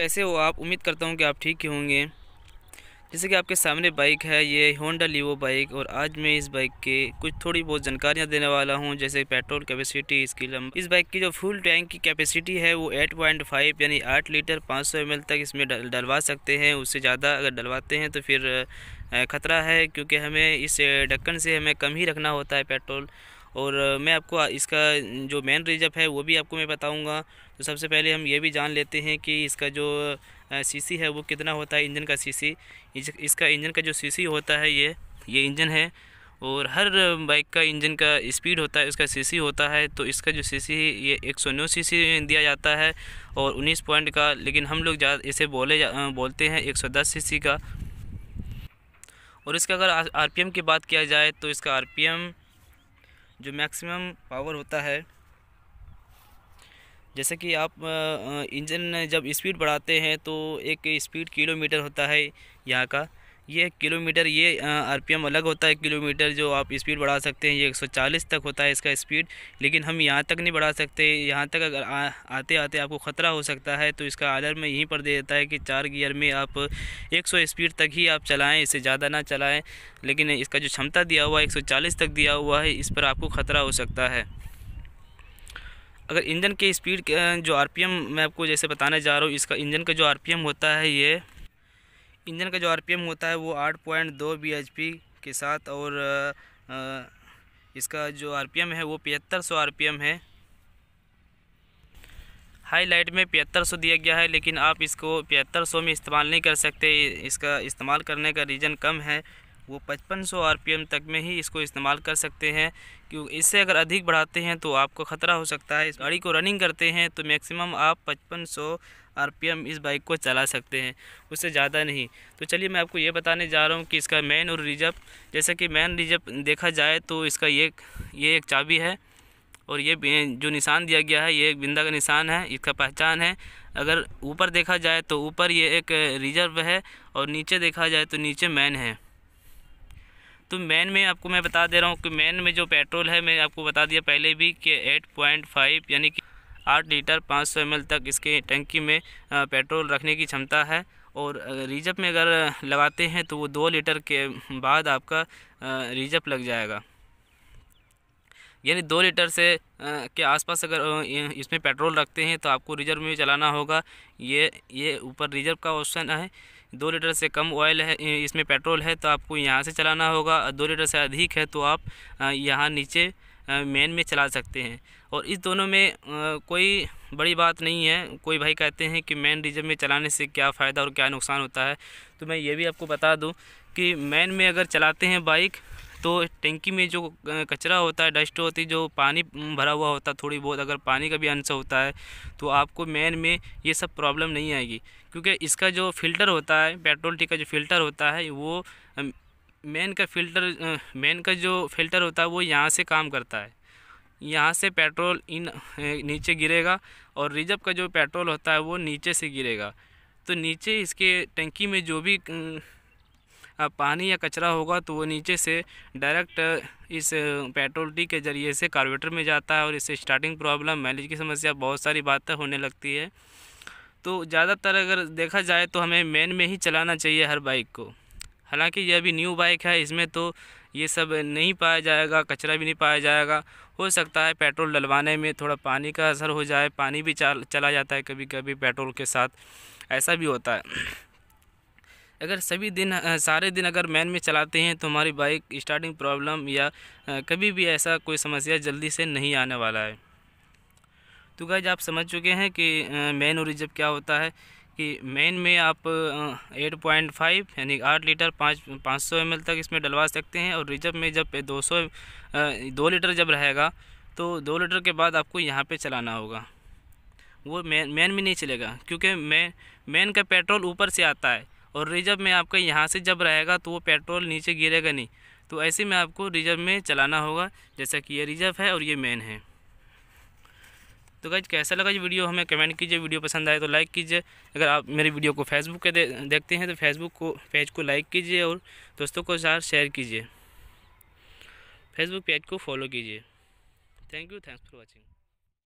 कैसे हो आप उम्मीद करता हूँ कि आप ठीक ही होंगे जैसे कि आपके सामने बाइक है ये होंडा लीवो बाइक और आज मैं इस बाइक के कुछ थोड़ी बहुत जानकारियाँ देने वाला हूँ जैसे पेट्रोल कैपेसिटी इसकी लंब इस बाइक की जो फुल टैंक की कैपेसिटी है वो 8.5 यानी 8 लीटर 500 सौ तक इसमें डलवा सकते हैं उससे ज़्यादा अगर डलवाते हैं तो फिर ख़तरा है क्योंकि हमें इस ढक्कन से हमें कम ही रखना होता है पेट्रोल और मैं आपको इसका जो मेन रिजर्व है वो भी आपको मैं बताऊँगा तो सबसे पहले हम ये भी जान लेते हैं कि इसका जो सीसी है वो कितना होता है इंजन का सीसी इसका इंजन का जो सीसी होता है ये ये इंजन है और हर बाइक का इंजन का स्पीड होता है उसका सीसी होता है तो इसका जो सीसी ये एक सौ नौ सी दिया जाता है और उन्नीस पॉइंट का लेकिन हम लोग इसे बोले बोलते हैं एक सौ दस सी का और इसका अगर आरपीएम की बात किया जाए तो इसका आरपीएम जो मैक्सिमम पावर होता है जैसे कि आप इंजन जब स्पीड बढ़ाते हैं तो एक स्पीड किलोमीटर होता है यहाँ का ये किलोमीटर ये आरपीएम अलग होता है किलोमीटर जो आप स्पीड बढ़ा सकते हैं ये 140 तक होता है इसका स्पीड लेकिन हम यहाँ तक नहीं बढ़ा सकते यहाँ तक अगर आ, आते आते आपको ख़तरा हो सकता है तो इसका आदर में यहीं पर दे देता है कि चार गियर में आप 100 स्पीड तक ही आप चलाएँ इससे ज़्यादा ना चलाएँ लेकिन इसका जो क्षमता दिया हुआ है एक तक दिया हुआ है इस पर आपको ख़तरा हो सकता है अगर इंजन के स्पीड जो आरपीएम मैं आपको जैसे बताने जा रहा हूँ इसका इंजन का जो आरपीएम होता है ये इंजन का जो आरपीएम होता है वो आठ पॉइंट दो के साथ और इसका जो आरपीएम है वो पचहत्तर सौ आरपीएम है हाई लाइट में पचहत्तर सौ दिया गया है लेकिन आप इसको पचहत्तर सौ में इस्तेमाल नहीं कर सकते इसका इस्तेमाल करने का रीज़न कम है वो 5500 आरपीएम तक में ही इसको इस्तेमाल कर सकते हैं क्योंकि इससे अगर अधिक बढ़ाते हैं तो आपको ख़तरा हो सकता है इस गाड़ी को रनिंग करते हैं तो मैक्सिमम आप 5500 आरपीएम इस बाइक को चला सकते हैं उससे ज़्यादा नहीं तो चलिए मैं आपको ये बताने जा रहा हूँ कि इसका मैन और रिजर्व जैसे कि मैन रिजर्व देखा जाए तो इसका ये ये एक चाबी है और ये जो निशान दिया गया है ये एक बिंदा का निशान है इसका पहचान है अगर ऊपर देखा जाए तो ऊपर ये एक रिजर्व है और नीचे देखा जाए तो नीचे मैन है तो मैन में आपको मैं बता दे रहा हूँ कि मैन में जो पेट्रोल है मैं आपको बता दिया पहले भी कि एट पॉइंट फाइव यानी कि आठ लीटर पाँच सौ एम तक इसके टंकी में पेट्रोल रखने की क्षमता है और रिजर्व में अगर लगाते हैं तो वो दो लीटर के बाद आपका रिजर्व लग जाएगा यानी दो लीटर से के आसपास अगर इसमें पेट्रोल रखते हैं तो आपको रिजर्व में चलाना होगा ये ये ऊपर रिजर्व का ऑप्शन है दो लीटर से कम ऑयल है इसमें पेट्रोल है तो आपको यहाँ से चलाना होगा दो लीटर से अधिक है तो आप यहाँ नीचे मेन में चला सकते हैं और इस दोनों में कोई बड़ी बात नहीं है कोई भाई कहते हैं कि मेन रिजर्व में चलाने से क्या फ़ायदा और क्या नुकसान होता है तो मैं ये भी आपको बता दूं कि मैन में अगर चलाते हैं बाइक तो टंकी में जो कचरा होता है डस्ट होती जो पानी भरा हुआ होता थोड़ी बहुत अगर पानी का भी अंश होता है तो आपको मैन में ये सब प्रॉब्लम नहीं आएगी क्योंकि इसका जो फ़िल्टर होता है पेट्रोल टी का जो फ़िल्टर होता है वो मेन का फ़िल्टर मैन का जो फ़िल्टर होता है वो यहाँ से काम करता है यहाँ से पेट्रोल इन नीचे गिरेगा और रिजर्व का जो पेट्रोल होता है वो नीचे से गिरेगा तो नीचे इसके टंकी में जो भी पानी या कचरा होगा तो वो नीचे से डायरेक्ट इस पेट्रोल टी के ज़रिए से कार्बोरेटर में जाता है और इससे स्टार्टिंग प्रॉब्लम माइलेज की समस्या बहुत सारी बातें होने लगती है तो ज़्यादातर अगर देखा जाए तो हमें मेन में ही चलाना चाहिए हर बाइक को हालांकि यह अभी न्यू बाइक है इसमें तो ये सब नहीं पाया जाएगा कचरा भी नहीं पाया जाएगा हो सकता है पेट्रोल डलवाने में थोड़ा पानी का असर हो जाए पानी भी चला जाता है कभी कभी पेट्रोल के साथ ऐसा भी होता है अगर सभी दिन सारे दिन अगर मैन में चलाते हैं तो हमारी बाइक स्टार्टिंग प्रॉब्लम या कभी भी ऐसा कोई समस्या जल्दी से नहीं आने वाला है तो गाइज आप समझ चुके हैं कि मैन और रिजर्व क्या होता है कि मेन में आप 8.5 यानी 8 लीटर पाँच पाँच सौ एम तक इसमें डलवा सकते हैं और रिजर्व में जब 200 दो लीटर जब रहेगा तो दो लीटर के बाद आपको यहाँ पे चलाना होगा वो मैन मैन में नहीं चलेगा क्योंकि मैन मैन का पेट्रोल ऊपर से आता है और रिजर्व में आपका यहाँ से जब रहेगा तो वो पेट्रोल नीचे गिरेगा नहीं तो ऐसे में आपको रिजर्व में चलाना होगा जैसा कि ये रिजर्व है और ये मेन है तो गाइज कैसा लगा ये वीडियो हमें कमेंट कीजिए वीडियो पसंद आए तो लाइक कीजिए अगर आप मेरी वीडियो को फेसबुक के दे, देखते हैं तो फेसबुक को पेज को लाइक कीजिए और दोस्तों को साथ शेयर कीजिए फेसबुक पेज को फॉलो कीजिए thank you thanks for watching